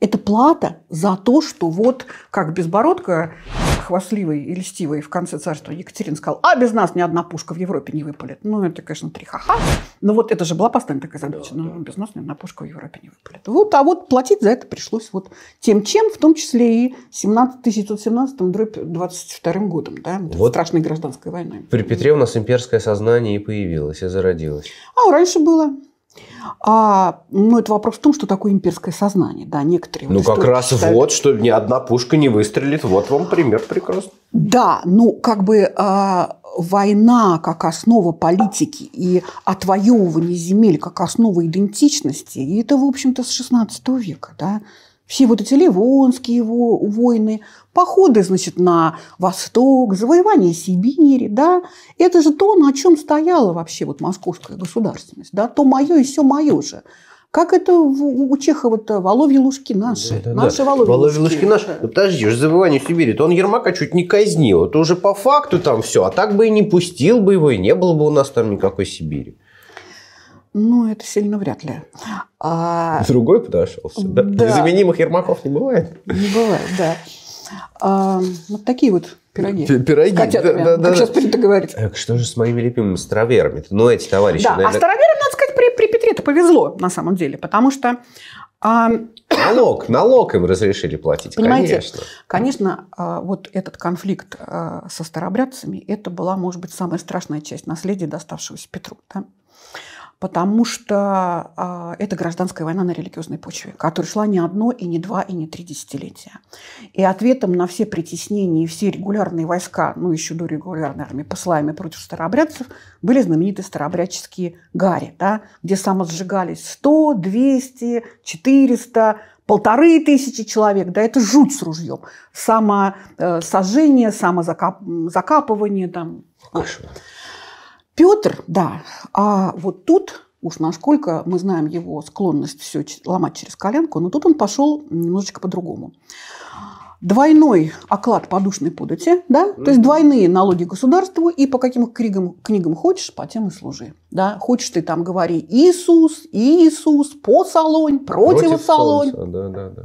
Это плата за то, что вот как безбородка хвастливый и льстивый в конце царства Екатерин сказал, а без нас ни одна пушка в Европе не выпалит. Ну, это, конечно, три ха-ха. Но вот это же была постоянно такая задача. Да, ну, да. без нас ни одна пушка в Европе не выпалит. Вот, а вот платить за это пришлось вот тем, чем, в том числе и 17, 1917 дробь 22 годом, да, вот страшной гражданской войной. При Петре у нас имперское сознание и появилось, и зародилось. А раньше было. А, ну, это вопрос в том, что такое имперское сознание, да, некоторые. Ну, вот как раз считают... вот, что ни одна пушка не выстрелит, вот вам пример прекрасный. Да, ну, как бы а, война как основа политики и отвоевывание земель как основа идентичности, и это, в общем-то, с XVI века, да, все вот эти Ливонские войны, походы, значит, на Восток, завоевание Сибири, да, это же то, на чем стояла вообще вот московская государственность, да, то мое и все мое же. Как это у Чехова-то э, Воловьи лужки наши? Да, да, наши да. Воловьи, Воловьи лужки. лужки наши. Ну, подожди, уж забывание Сибири. То он Ермака чуть не казнил. Это уже по факту там все. А так бы и не пустил бы его, и не было бы у нас там никакой Сибири. Ну, это сильно вряд ли. А... Другой подошелся, да? да? Незаменимых Ермаков не бывает? Не бывает, да. А, вот такие вот пироги. Пироги, да, да, да. Как сейчас принято говорить. Так э, что же с моими любимыми староверами? -то? Ну, эти товарищи, Да, наверное... а староверам, надо сказать, при, при Петре-то повезло, на самом деле, потому что... А... Налог, налог им разрешили платить, Понимаете, конечно. Конечно, а, вот этот конфликт а, со старобрядцами, это была, может быть, самая страшная часть наследия, доставшегося Петру. Да? потому что э, это гражданская война на религиозной почве, которая шла не одно, и не два, и не три десятилетия. И ответом на все притеснения и все регулярные войска, ну еще до регулярной армии, посылаемые против старообрядцев, были знаменитые старообрядческие гари, да, где самосжигались 100, 200, 400, полторы тысячи человек, да, это жуть с ружьем. Само, э, сожжение, самозакапывание, там. Кошмар. Петр, да, а вот тут уж насколько мы знаем его склонность все ломать через коленку, но тут он пошел немножечко по-другому. Двойной оклад подушной подати, да, mm-hmm. то есть двойные налоги государству, и по каким книгам, книгам хочешь, по тем и служи. Да? Хочешь ты там говори Иисус, Иисус, по салонь, против, против Солонь. Солнца, да, да, да.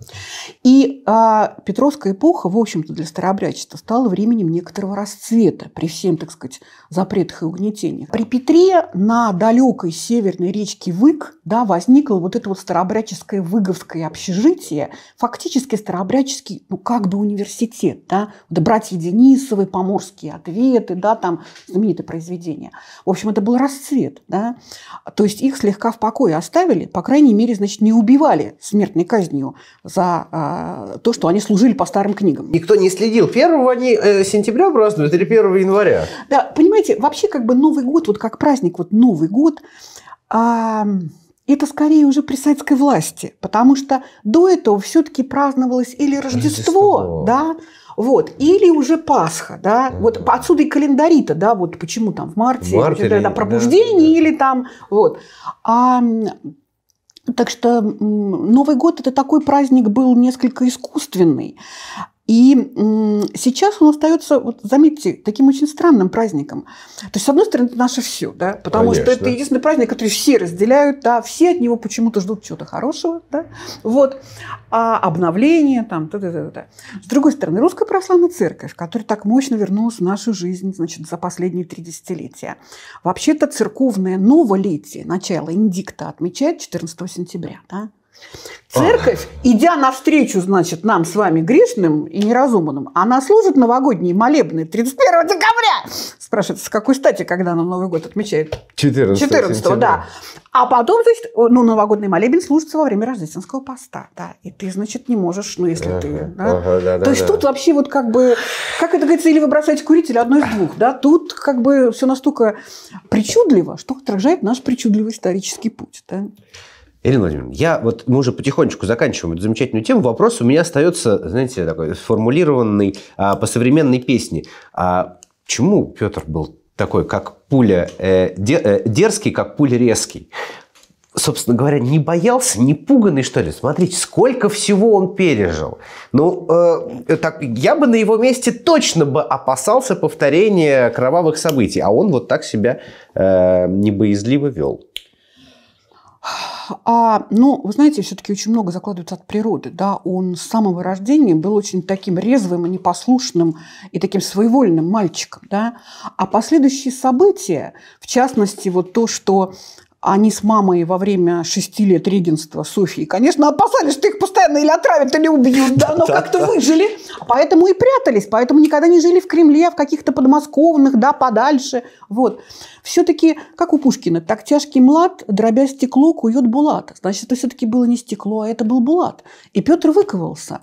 И а, Петровская эпоха, в общем-то, для старообрядчества стала временем некоторого расцвета при всем, так сказать, запретах и угнетениях. При Петре на далекой северной речке Вык да, возникло вот это вот старообрядческое выговское общежитие, фактически старообрядческий, ну, как бы университет, да, вот братья Денисовы, поморские ответы, да, там знаменитое произведение. В общем, это был расцвет. Да? То есть их слегка в покое оставили, по крайней мере, значит, не убивали смертной казнью за а, то, что они служили по старым книгам. Никто не следил. 1 они, э, сентября празднуют или 1 января? Да, понимаете, вообще как бы Новый год, вот как праздник, вот Новый год, а, это скорее уже при советской власти, потому что до этого все-таки праздновалось или Рождество, Рождество. да, вот. Или уже Пасха, да. Mm-hmm. Вот отсюда и календари-то, да, вот почему там в марте, в марте или, да, пробуждение да, или там, вот. А, так что Новый год это такой праздник был несколько искусственный. И сейчас он остается, вот заметьте, таким очень странным праздником. То есть, с одной стороны, это наше все, да, потому Конечно. что это единственный праздник, который все разделяют, да, все от него почему-то ждут чего-то хорошего, да, вот, а обновление там, та -та -та -та. С другой стороны, Русская Православная Церковь, которая так мощно вернулась в нашу жизнь, значит, за последние три десятилетия. Вообще-то церковное новолетие, начало индикта отмечает 14 сентября, да, Церковь, идя навстречу, значит, нам с вами грешным и неразумным, она служит новогодние молебны 31 декабря. Спрашивается, с какой стати, когда она Новый год отмечает? 14, 14 да. А потом, значит, ну, новогодний молебен служится во время рождественского поста, да. И ты, значит, не можешь, ну, если ага, ты... Да? Ага, да, То да, есть да. тут вообще вот как бы, как это говорится, или вы бросаете курить, или одно из двух, да. Тут как бы все настолько причудливо, что отражает наш причудливый исторический путь, да. Ирина Владимировна, я вот, мы уже потихонечку заканчиваем эту замечательную тему. Вопрос у меня остается, знаете, такой сформулированный а, по современной песне. А почему Петр был такой, как пуля, э, де, э, дерзкий, как пуля резкий? собственно говоря, не боялся, не пуганный, что ли. Смотрите, сколько всего он пережил. Ну, э, э так, я бы на его месте точно бы опасался повторения кровавых событий, а он вот так себя э, небоязливо вел. А, ну, вы знаете, все-таки очень много закладывается от природы. Да? Он с самого рождения был очень таким резвым и непослушным и таким своевольным мальчиком. Да? А последующие события, в частности, вот то, что они с мамой во время шести лет регенства Софии, конечно, опасались, что их постоянно или отравят, или убьют, да, но как-то выжили. Поэтому и прятались, поэтому никогда не жили в Кремле, а в каких-то подмосковных, да, подальше. Вот. Все-таки, как у Пушкина, так тяжкий млад, дробя стекло, кует Булат. Значит, это все-таки было не стекло, а это был Булат. И Петр выковался.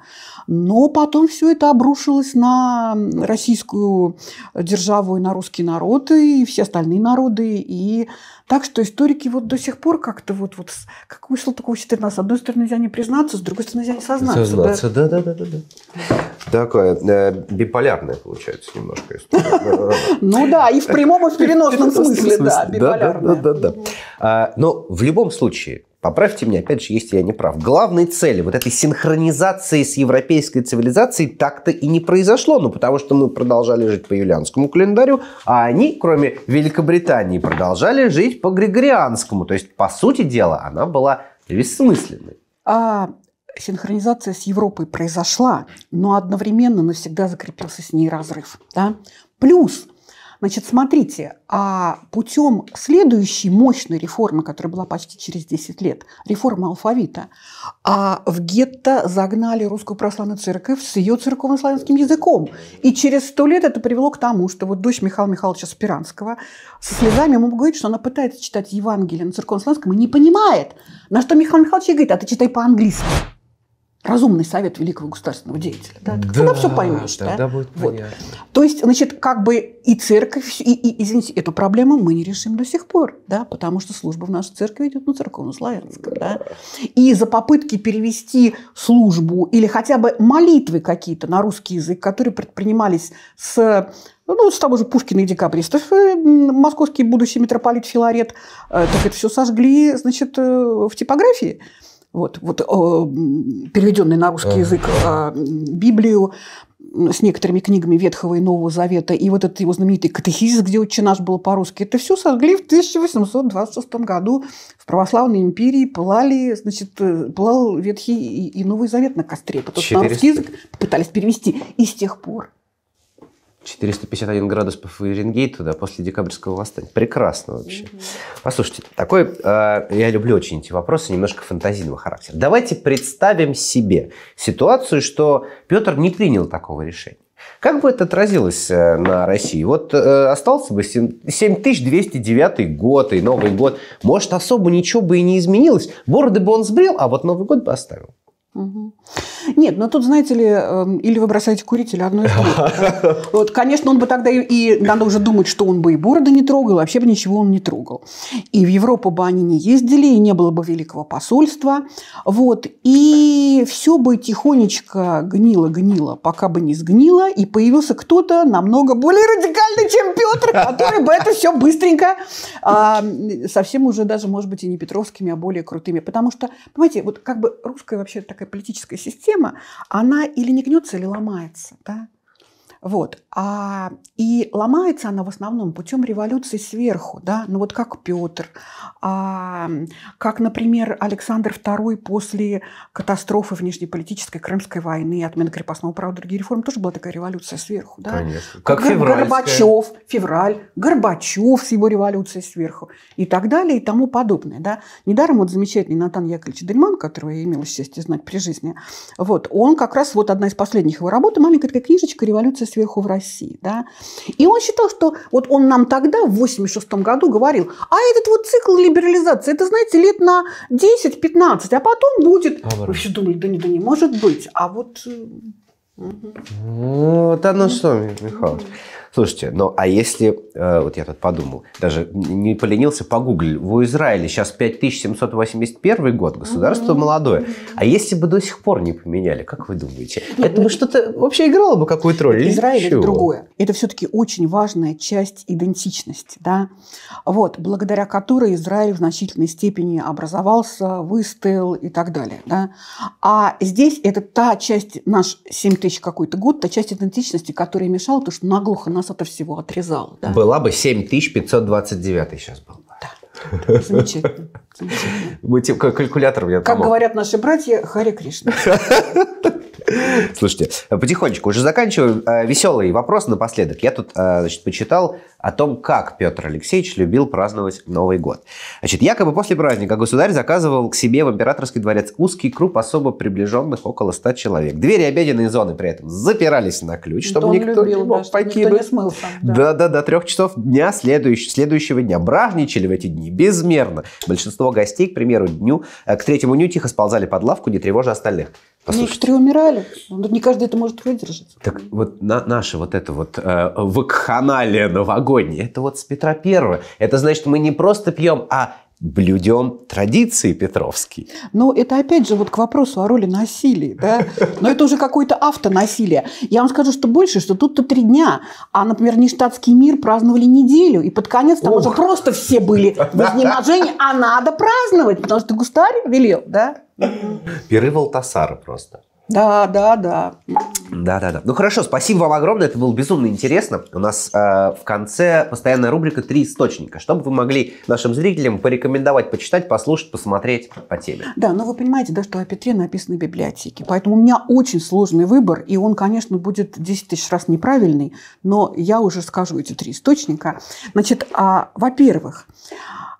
Но потом все это обрушилось на российскую державу и на русский народ, и все остальные народы, и так что историки вот до сих пор как-то вот, вот как вышло такого 14. С одной стороны, нельзя не признаться, с другой стороны, нельзя не сознаться. Сознаться, да, да, да, да. да. Такая э, биполярная получается немножко история. Ну да, и в прямом, и в переносном смысле, да, биполярная. Да, да, да. А, но в любом случае, Поправьте меня, опять же, если я не прав. Главной цели вот этой синхронизации с европейской цивилизацией так-то и не произошло. Ну, потому что мы продолжали жить по юлианскому календарю, а они, кроме Великобритании, продолжали жить по григорианскому. То есть, по сути дела, она была бессмысленной. А синхронизация с Европой произошла, но одновременно навсегда закрепился с ней разрыв. Да? Плюс Значит, смотрите, а путем следующей мощной реформы, которая была почти через 10 лет, реформа алфавита, а в гетто загнали русскую православную церковь с ее церковно-славянским языком. И через сто лет это привело к тому, что вот дочь Михаила Михайловича Спиранского со слезами ему говорит, что она пытается читать Евангелие на церковно-славянском и не понимает, на что Михаил Михайлович говорит, а ты читай по-английски разумный совет великого государственного деятеля. Да? Да, Она все поймешь. Да, да? будет вот. То есть, значит, как бы и церковь, и, и, извините, эту проблему мы не решим до сих пор, да, потому что служба в нашей церкви идет на церковно-славянском. Да. да? И за попытки перевести службу или хотя бы молитвы какие-то на русский язык, которые предпринимались с ну, с того же Пушкина и декабристов, э, московский будущий митрополит Филарет, э, так это все сожгли, значит, э, в типографии вот, вот, переведенный на русский язык а, Библию, с некоторыми книгами Ветхого и Нового Завета, и вот этот его знаменитый катехизис, где «Отче наш» был по-русски, это все сожгли в 1826 году в православной империи, пылали, значит, э, пылал Ветхий и Новый Завет на костре, потому 400. что на русский язык пытались перевести. И с тех пор 451 градус по Фаренгейту да, после декабрьского восстания. Прекрасно вообще. Mm-hmm. Послушайте, такой, э, я люблю очень эти вопросы, немножко фантазийного характера. Давайте представим себе ситуацию, что Петр не принял такого решения. Как бы это отразилось э, на России? Вот э, остался бы 7209 год и Новый год. Может, особо ничего бы и не изменилось. Бороды бы он сбрил, а вот Новый год бы оставил. Mm-hmm. Нет, но тут, знаете ли, эм, или вы бросаете курить, или одно из двух. Вот, конечно, он бы тогда и надо уже думать, что он бы и бороды не трогал, вообще бы ничего он не трогал. И в Европу бы они не ездили, и не было бы великого посольства. Вот, и все бы тихонечко гнило-гнило, пока бы не сгнило, и появился кто-то намного более радикальный, чем Петр, который бы это все быстренько, а, совсем уже даже, может быть, и не петровскими, а более крутыми. Потому что, понимаете, вот как бы русская вообще такая политическая система, система, она или не гнется, или ломается. Да? Вот. А, и ломается она в основном путем революции сверху, да, ну вот как Петр, а, как, например, Александр II после катастрофы внешнеполитической Крымской войны, отмены крепостного права, другие реформы, тоже была такая революция сверху, да. Конечно. Как Гор- Горбачев, февраль, Горбачев с его революцией сверху и так далее и тому подобное, да. Недаром вот замечательный Натан Яковлевич Дельман, которого я имела счастье знать при жизни, вот, он как раз вот одна из последних его работ, маленькая такая книжечка «Революция сверху в России. Да? И он считал, что вот он нам тогда, в 1986 году, говорил, а этот вот цикл либерализации, это, знаете, лет на 10-15, а потом будет... Оборот. А вы все думали, да не, да не может быть. А вот... Угу. Вот оно что, Михаил. Угу. Слушайте, ну а если, э, вот я тут подумал, даже не поленился, погуглил, в Израиле сейчас 5781 год, государство mm-hmm. молодое, mm-hmm. а если бы до сих пор не поменяли, как вы думаете, Нет, ну, это ну, бы что-то вообще играло бы какую-то роль? Израиль или это другое. Это все-таки очень важная часть идентичности, да, вот, благодаря которой Израиль в значительной степени образовался, выстоял и так далее, да. А здесь это та часть, наш 7000 какой-то год, та часть идентичности, которая мешала, то что наглухо нас это всего отрезал, Да? Была бы 7529 сейчас была. Да. Замечательно. Замечательно. Мы типа калькулятор мне Как помог. говорят наши братья, Хари Кришна. Слушайте, потихонечку уже заканчиваю э, Веселый вопрос напоследок. Я тут, э, значит, почитал о том, как Петр Алексеевич любил праздновать Новый год. Значит, якобы после праздника государь заказывал к себе в императорский дворец узкий круг особо приближенных около ста человек. Двери обеденной зоны при этом запирались на ключ, чтобы Дом никто любил, не мог да, покинуть. Никто не смылся. Да. да, да, до трех часов дня следующего, следующего дня. Бражничали в эти дни безмерно. Большинство гостей, к примеру, дню, э, к третьему дню тихо сползали под лавку, не тревожа остальных. Послушайте. Ну, три умирали. Ну, не каждый это может выдержать. Так вот на, наша вот это вот э, вакханалия новогодняя, это вот с Петра Первого. Это значит, мы не просто пьем, а блюдем традиции Петровский. Ну, это опять же вот к вопросу о роли насилия, да? Но это уже какое-то автонасилие. Я вам скажу, что больше, что тут-то три дня, а, например, нештатский мир праздновали неделю, и под конец там Ух. уже просто все были в изнеможении, а надо праздновать, потому что государь велел, да? Пиры Валтасара просто. Да, да, да. Да, да, да. Ну хорошо, спасибо вам огромное, это было безумно интересно. У нас э, в конце постоянная рубрика «Три источника», чтобы вы могли нашим зрителям порекомендовать, почитать, послушать, посмотреть по теме. Да, но ну, вы понимаете, да, что о Петре написано в библиотеке, поэтому у меня очень сложный выбор, и он, конечно, будет 10 тысяч раз неправильный, но я уже скажу эти три источника. Значит, а, во-первых,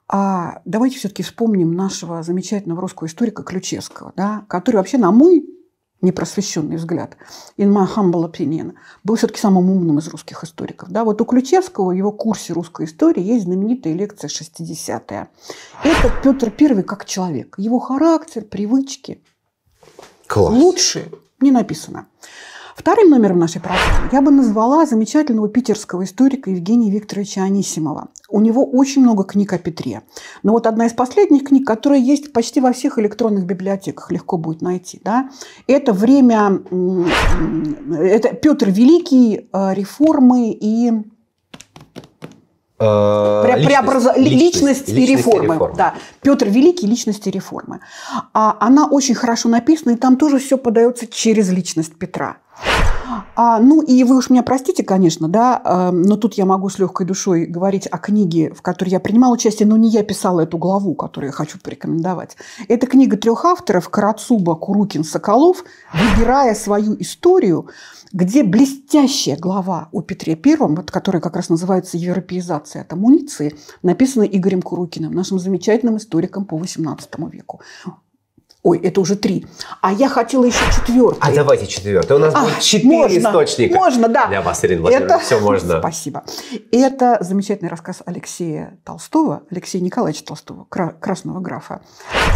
а давайте все-таки вспомним нашего замечательного русского историка Ключевского, да, который вообще, на мой непросвещенный взгляд, in my humble opinion, был все-таки самым умным из русских историков. Да, вот у Ключевского в его курсе русской истории есть знаменитая лекция 60-я. Это Петр I как человек. Его характер, привычки. Класс. Лучше не написано. Вторым номером нашей программы я бы назвала замечательного питерского историка Евгения Викторовича Анисимова. У него очень много книг о Петре. Но вот одна из последних книг, которая есть почти во всех электронных библиотеках, легко будет найти, да, это время, это Петр Великий, э, реформы и Пре- э, преобраз... личность, личность, и реформы. реформы. Да. Петр Великий, личность и реформы. А, она очень хорошо написана, и там тоже все подается через личность Петра. А, ну и вы уж меня простите, конечно, да, эм, но тут я могу с легкой душой говорить о книге, в которой я принимала участие, но не я писала эту главу, которую я хочу порекомендовать. Это книга трех авторов Карацуба, Курукин, Соколов, выбирая свою историю, где блестящая глава о Петре Первом, вот, которая как раз называется «Европеизация от амуниции», написана Игорем Курукиным, нашим замечательным историком по XVIII веку. Ой, это уже три. А я хотела еще четвертый. А давайте четвертый. У нас а, будет четыре можно, источника. Можно, да. Для вас, Ирина Владимировна, это... все можно. Спасибо. Это замечательный рассказ Алексея Толстого, Алексея Николаевича Толстого, красного графа.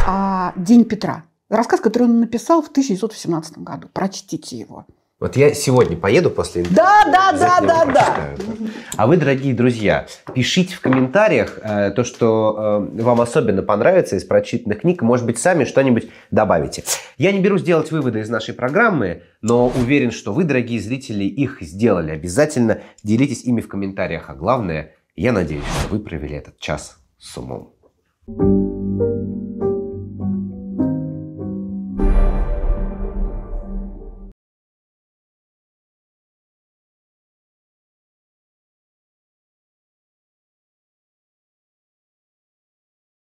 А, «День Петра». Рассказ, который он написал в 1918 году. Прочтите его. Вот я сегодня поеду после интервью. Да, да, да, да, да. А вы, дорогие друзья, пишите в комментариях э, то, что э, вам особенно понравится из прочитанных книг. Может быть, сами что-нибудь добавите. Я не берусь делать выводы из нашей программы, но уверен, что вы, дорогие зрители, их сделали. Обязательно делитесь ими в комментариях. А главное, я надеюсь, что вы провели этот час с умом. thank you